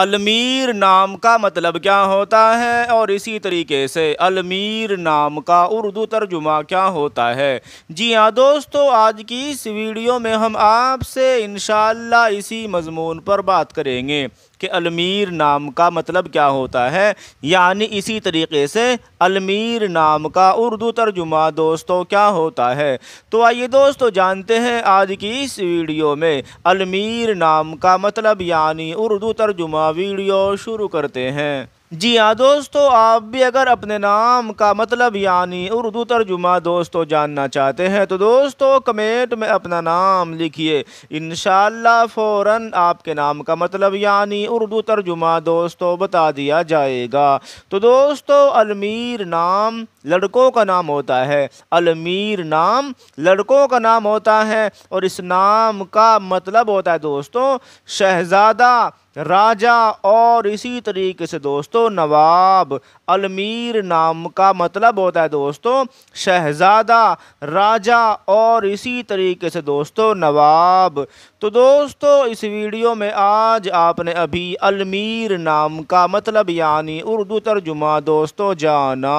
अलमीर नाम का मतलब क्या होता है और इसी तरीके से अलमीर नाम का उर्दू तर्जुमा क्या होता है जी हाँ दोस्तों आज की इस वीडियो में हम आपसे इन इसी मजमून पर बात करेंगे कि अलमीर नाम का मतलब क्या होता है यानी इसी तरीके से अलमीर नाम का उर्दू तर्जुमा दोस्तों क्या होता है तो आइए दोस्तों जानते हैं आज की इस वीडियो में अलमीर नाम का मतलब यानी उर्दू तर्जुमा वीडियो शुरू करते हैं जी हाँ दोस्तों आप भी अगर अपने नाम का मतलब यानी उर्दू तर्जुमा दोस्तों जानना चाहते हैं तो दोस्तों कमेंट में अपना नाम लिखिए इन फौरन आपके नाम का मतलब यानी उर्दू तर्जुमा दोस्तों बता दिया जाएगा तो दोस्तों अलमीर नाम लड़कों का नाम होता है अलमीर नाम लड़कों का नाम होता है और इस नाम का मतलब होता है दोस्तों शहज़ादा राजा और इसी तरीके से दोस्तों नवाब अलमीर नाम का मतलब होता है दोस्तों शहज़ादा राजा और इसी तरीके से दोस्तों नवाब तो दोस्तों इस वीडियो में आज आपने अभी अलमीर नाम का मतलब यानी उर्दू तर्जुमा दोस्तों जाना